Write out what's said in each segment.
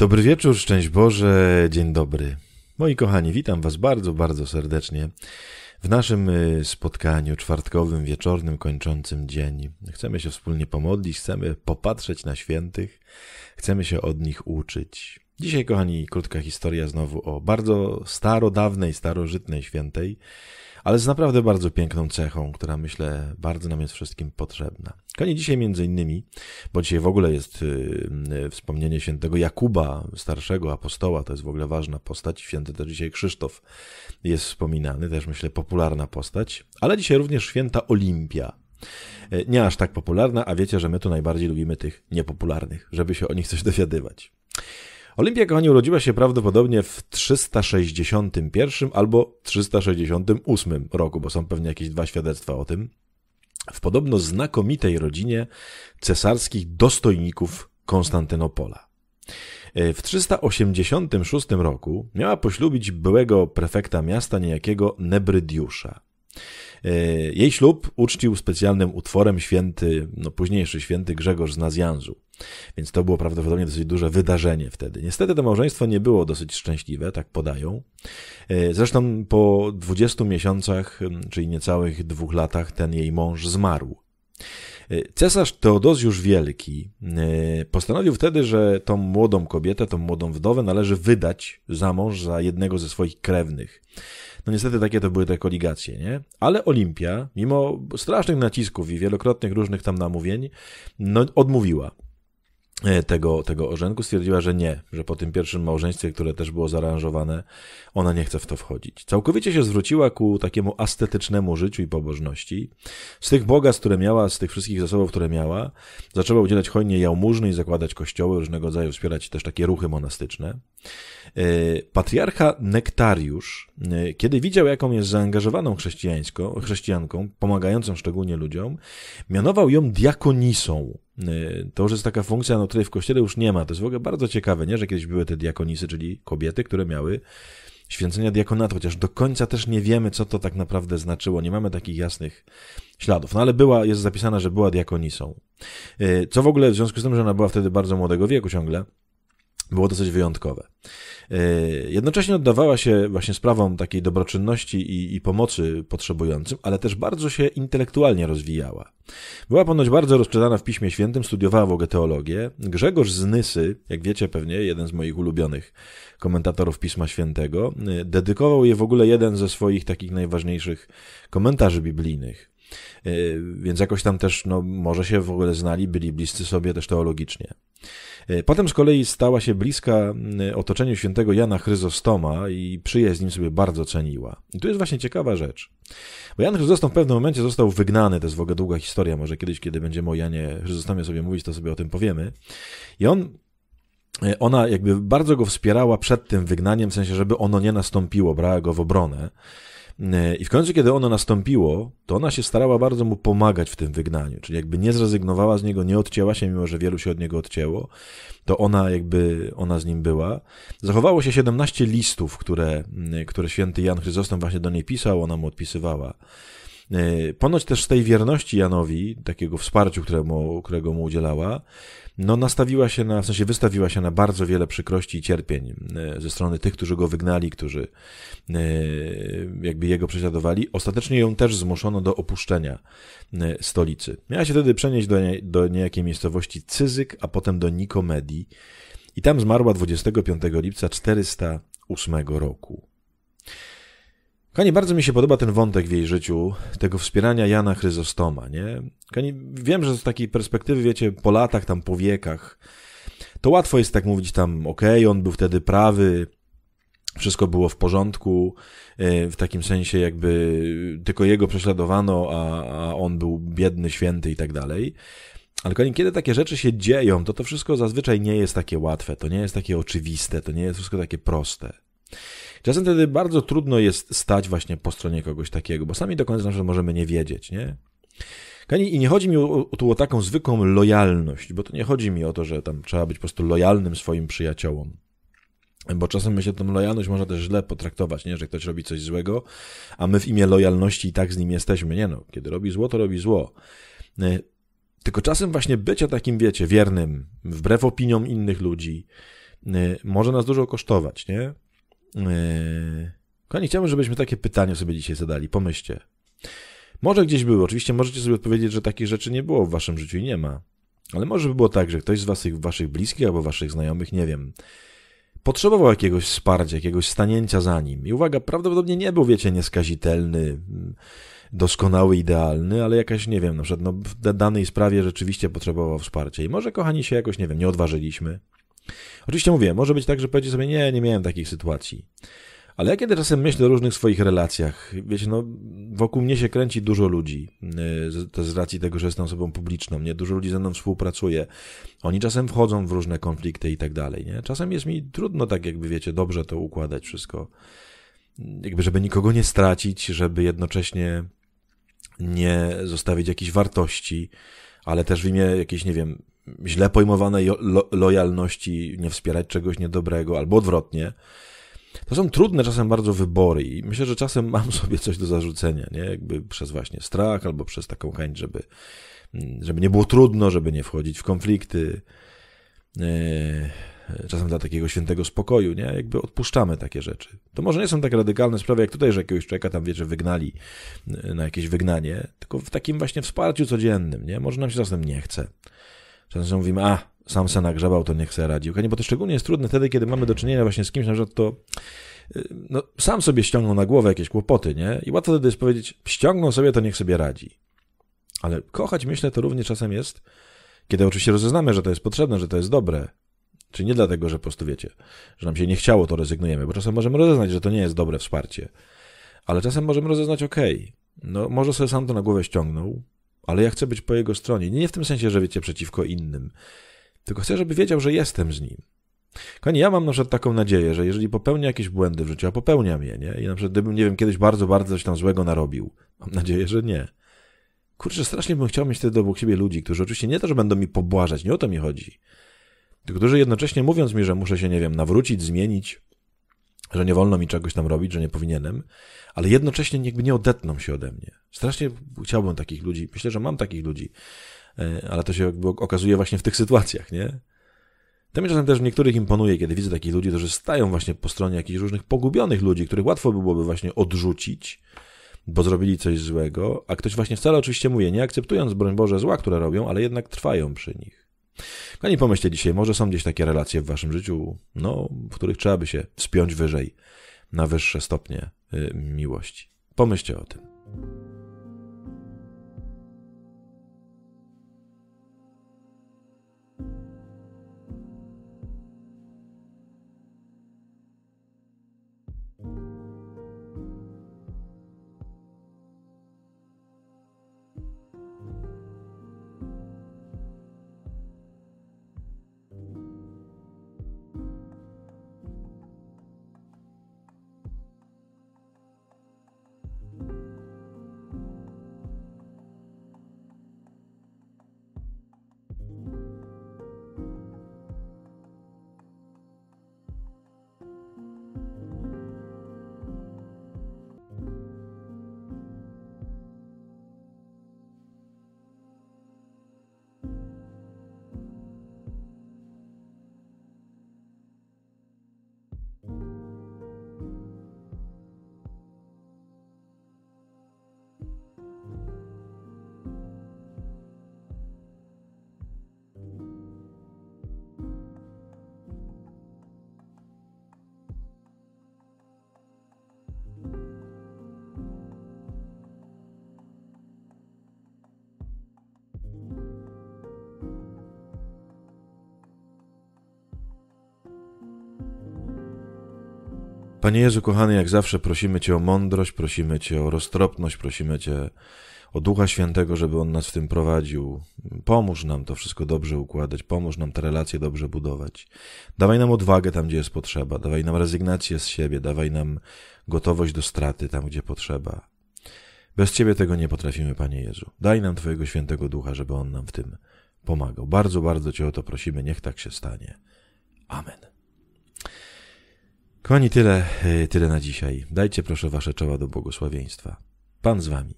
Dobry wieczór, szczęść Boże, dzień dobry. Moi kochani, witam Was bardzo, bardzo serdecznie w naszym y, spotkaniu czwartkowym, wieczornym, kończącym dzień. Chcemy się wspólnie pomodlić, chcemy popatrzeć na świętych, chcemy się od nich uczyć. Dzisiaj, kochani, krótka historia znowu o bardzo starodawnej, starożytnej świętej, ale z naprawdę bardzo piękną cechą, która myślę bardzo nam jest wszystkim potrzebna. Kochani, dzisiaj między innymi, bo dzisiaj w ogóle jest y, y, wspomnienie świętego Jakuba, starszego apostoła, to jest w ogóle ważna postać. Święty też dzisiaj Krzysztof jest wspominany, też myślę popularna postać, ale dzisiaj również święta Olimpia. Y, nie aż tak popularna, a wiecie, że my tu najbardziej lubimy tych niepopularnych, żeby się o nich coś dowiadywać. Olimpia, kochani, urodziła się prawdopodobnie w 361 albo 368 roku, bo są pewnie jakieś dwa świadectwa o tym, w podobno znakomitej rodzinie cesarskich dostojników Konstantynopola. E, w 386 roku miała poślubić byłego prefekta miasta niejakiego Nebrydiusza. E, jej ślub uczcił specjalnym utworem święty, no późniejszy święty Grzegorz z Nazjanzu. Więc to było prawdopodobnie dosyć duże wydarzenie wtedy. Niestety to małżeństwo nie było dosyć szczęśliwe, tak podają. E, zresztą po 20 miesiącach, czyli niecałych dwóch latach, ten jej mąż zmarł. E, cesarz już Wielki e, postanowił wtedy, że tą młodą kobietę, tą młodą wdowę należy wydać za mąż za jednego ze swoich krewnych. No niestety takie to były te koligacje, nie? Ale Olimpia, mimo strasznych nacisków i wielokrotnych różnych tam namówień, no, odmówiła. E, tego, tego orzenku, stwierdziła, że nie, że po tym pierwszym małżeństwie, które też było zaaranżowane, ona nie chce w to wchodzić. Całkowicie się zwróciła ku takiemu astetycznemu życiu i pobożności. Z tych bogactw, które miała, z tych wszystkich zasobów, które miała, zaczęła udzielać hojnie jałmużny i zakładać kościoły różnego rodzaju, wspierać też takie ruchy monastyczne. E, patriarcha Nektariusz, e, kiedy widział, jaką jest zaangażowaną chrześcijańską, chrześcijanką, pomagającą szczególnie ludziom, mianował ją diakonisą Y, to, że jest taka funkcja, no, której w kościele już nie ma. To jest w ogóle bardzo ciekawe, nie? że kiedyś były te diakonisy, czyli kobiety, które miały święcenia diakonatu, chociaż do końca też nie wiemy, co to tak naprawdę znaczyło. Nie mamy takich jasnych śladów. No ale była, jest zapisana, że była diakonisą. Y, co w ogóle w związku z tym, że ona była wtedy bardzo młodego wieku ciągle, było dosyć wyjątkowe. E, jednocześnie oddawała się właśnie sprawom takiej dobroczynności i, i, pomocy potrzebującym, ale też bardzo się intelektualnie rozwijała. Była ponoć bardzo rozprzedana w Piśmie Świętym, studiowała w ogóle teologię. Grzegorz z Nysy, jak wiecie pewnie, jeden z moich ulubionych komentatorów Pisma Świętego, e, dedykował je w ogóle jeden ze swoich takich najważniejszych komentarzy biblijnych. Y, więc jakoś tam też, no, może się w ogóle znali, byli bliscy sobie też teologicznie. Y, potem z kolei stała się bliska y, otoczeniu świętego Jana Chryzostoma i przyjaźń nim sobie bardzo ceniła. I tu jest właśnie ciekawa rzecz. Bo Jan Chryzostom w pewnym momencie został wygnany, to jest w ogóle długa historia, może kiedyś, kiedy będziemy o Janie Chryzostomie sobie mówić, to sobie o tym powiemy. I on ona jakby bardzo go wspierała przed tym wygnaniem, w sensie, żeby ono nie nastąpiło, brała go w obronę. E, I w końcu, kiedy ono nastąpiło, to ona się starała bardzo mu pomagać w tym wygnaniu, czyli jakby nie zrezygnowała z niego, nie odcięła się, mimo że wielu się od niego odcięło, to ona jakby, ona z nim była. Zachowało się 17 listów, które, które święty Jan Chryzostom właśnie do niej pisał, ona mu odpisywała. E, ponoć też z tej wierności Janowi, takiego wsparciu, któremu, którego mu udzielała, no nastawiła się na, w sensie wystawiła się na bardzo wiele przykrości i cierpień e, ze strony tych, którzy go wygnali, którzy e, jakby jego prześladowali. Ostatecznie ją też zmuszono do opuszczenia stolicy. Miała się wtedy przenieść do, nie, do niejakiej miejscowości Cyzyk, a potem do Nikomedii i tam zmarła 25 lipca 408 roku. Kani, bardzo mi się podoba ten wątek w jej życiu, tego wspierania Jana Chryzostoma, nie? Kani, wiem, że z takiej perspektywy, wiecie, po latach, tam po wiekach, to łatwo jest tak mówić tam, okej, okay, on był wtedy prawy, wszystko było w porządku, e, w takim sensie jakby tylko jego prześladowano, a, a on był biedny, święty i tak dalej. Ale kochani, kiedy takie rzeczy się dzieją, to to wszystko zazwyczaj nie jest takie łatwe, to nie jest takie oczywiste, to nie jest wszystko takie proste. Czasem wtedy bardzo trudno jest stać właśnie po stronie kogoś takiego, bo sami do końca że możemy nie wiedzieć, nie? I nie chodzi mi o, tu o taką zwykłą lojalność, bo to nie chodzi mi o to, że tam trzeba być po prostu lojalnym swoim przyjaciołom. Bo czasem my się tą lojalność można też źle potraktować, nie? że ktoś robi coś złego, a my w imię lojalności i tak z nim jesteśmy. Nie no, kiedy robi zło, to robi zło. E, tylko czasem właśnie bycie takim, wiecie, wiernym, wbrew opiniom innych ludzi, e, może nas dużo kosztować, nie? Yy, kochani, chciałbym, żebyśmy takie pytanie sobie dzisiaj zadali. Pomyślcie. Może gdzieś były. Oczywiście możecie sobie odpowiedzieć, że takich rzeczy nie było w waszym życiu i nie ma. Ale może by było tak, że ktoś z waszych, waszych bliskich albo waszych znajomych, nie wiem, potrzebował jakiegoś wsparcia, jakiegoś stanięcia za nim. I uwaga, prawdopodobnie nie był, wiecie, nieskazitelny, doskonały, idealny, ale jakaś, nie wiem, na przykład no, w danej sprawie rzeczywiście potrzebował wsparcia. I może, kochani, się jakoś, nie wiem, nie odważyliśmy. Oczywiście mówię, może być tak, że powiecie sobie, nie, nie miałem takich sytuacji. Ale ja kiedy czasem myślę o różnych swoich relacjach, wiecie, no, wokół mnie się kręci dużo ludzi, y, to z racji tego, że jestem osobą publiczną, nie? Dużo ludzi ze mną współpracuje. Oni czasem wchodzą w różne konflikty i tak dalej, nie? Czasem jest mi trudno tak jakby, wiecie, dobrze to układać wszystko. Jakby, żeby nikogo nie stracić, żeby jednocześnie nie zostawić jakichś wartości, ale też w imię jakiejś, nie wiem, źle pojmowanej lojalności, nie wspierać czegoś niedobrego, albo odwrotnie. To są trudne czasem bardzo wybory i myślę, że czasem mam sobie coś do zarzucenia, nie? Jakby przez właśnie strach albo przez taką chęć, żeby, mm, żeby nie było trudno, żeby nie wchodzić w konflikty. E, czasem dla takiego świętego spokoju, nie? Jakby odpuszczamy takie rzeczy. To może nie są tak radykalne sprawy, jak tutaj, że jakiegoś człowieka tam, wiecie, wygnali e, na jakieś wygnanie, tylko w takim właśnie wsparciu codziennym, nie? Może nam się czasem nie chce. Często mówimy, a, sam se nagrzebał, to niech se radzi. Nie, bo to szczególnie jest trudne wtedy, kiedy mamy do czynienia właśnie z kimś, na przykład to y, no, sam sobie ściągnął na głowę jakieś kłopoty, nie? I łatwo wtedy jest powiedzieć, ściągnął sobie, to niech sobie radzi. Ale kochać, myślę, to równie czasem jest, kiedy oczywiście rozeznamy, że to jest potrzebne, że to jest dobre, czy nie dlatego, że po prostu wiecie, że nam się nie chciało, to rezygnujemy, bo czasem możemy rozeznać, że to nie jest dobre wsparcie. Ale czasem możemy rozeznać, ok, no może sobie sam to na głowę ściągnął, ale ja chcę być po jego stronie. Nie w tym sensie, że wiecie przeciwko innym, tylko chcę, żeby wiedział, że jestem z nim. Kochani, ja mam na przykład taką nadzieję, że jeżeli popełnię jakieś błędy w życiu, a popełniam je, nie? I na przykład gdybym, nie wiem, kiedyś bardzo, bardzo coś tam złego narobił, mam nadzieję, że nie. Kurczę, strasznie bym chciał mieć wtedy obok siebie ludzi, którzy oczywiście nie to, że będą mi pobłażać, nie o to mi chodzi, tylko którzy jednocześnie mówiąc mi, że muszę się, nie wiem, nawrócić, zmienić, że nie wolno mi czegoś tam robić, że nie powinienem, ale jednocześnie jakby nie odetną się ode mnie. Strasznie chciałbym takich ludzi, myślę, że mam takich ludzi, e, ale to się jakby okazuje właśnie w tych sytuacjach, nie? To mi czasem też w niektórych imponuje, kiedy widzę takich ludzi, którzy stają właśnie po stronie jakichś różnych pogubionych ludzi, których łatwo byłoby właśnie odrzucić, bo zrobili coś złego, a ktoś właśnie wcale oczywiście mówi, nie akceptując, broń Boże, zła, które robią, ale jednak trwają przy nich. Kochani, pomyślcie dzisiaj, może są gdzieś takie relacje w waszym życiu, no, w których trzeba by się wspiąć wyżej, na wyższe stopnie y, miłości. Pomyślcie o tym. Panie Jezu, kochany, jak zawsze prosimy Cię o mądrość, prosimy Cię o roztropność, prosimy Cię o Ducha Świętego, żeby On nas w tym prowadził. Pomóż nam to wszystko dobrze układać, pomóż nam te relacje dobrze budować. Dawaj nam odwagę tam, gdzie jest potrzeba, dawaj nam rezygnację z siebie, dawaj nam gotowość do straty tam, gdzie potrzeba. Bez Ciebie tego nie potrafimy, Panie Jezu. Daj nam Twojego Świętego Ducha, żeby On nam w tym pomagał. Bardzo, bardzo Cię o to prosimy, niech tak się stanie. Amen. Kochani, tyle, y, tyle na dzisiaj. Dajcie proszę wasze czoła do błogosławieństwa. Pan z wami.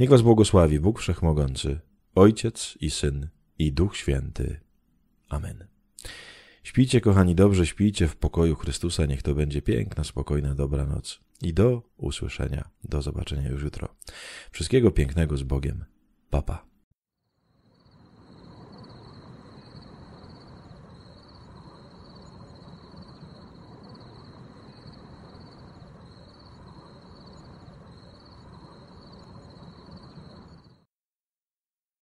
Niech was błogosławi Bóg Wszechmogący, Ojciec i Syn i Duch Święty. Amen. Śpijcie, kochani, dobrze, śpijcie w pokoju Chrystusa. Niech to będzie piękna, spokojna, dobra noc. I do usłyszenia, do zobaczenia już jutro. Wszystkiego pięknego z Bogiem. Papa. Pa.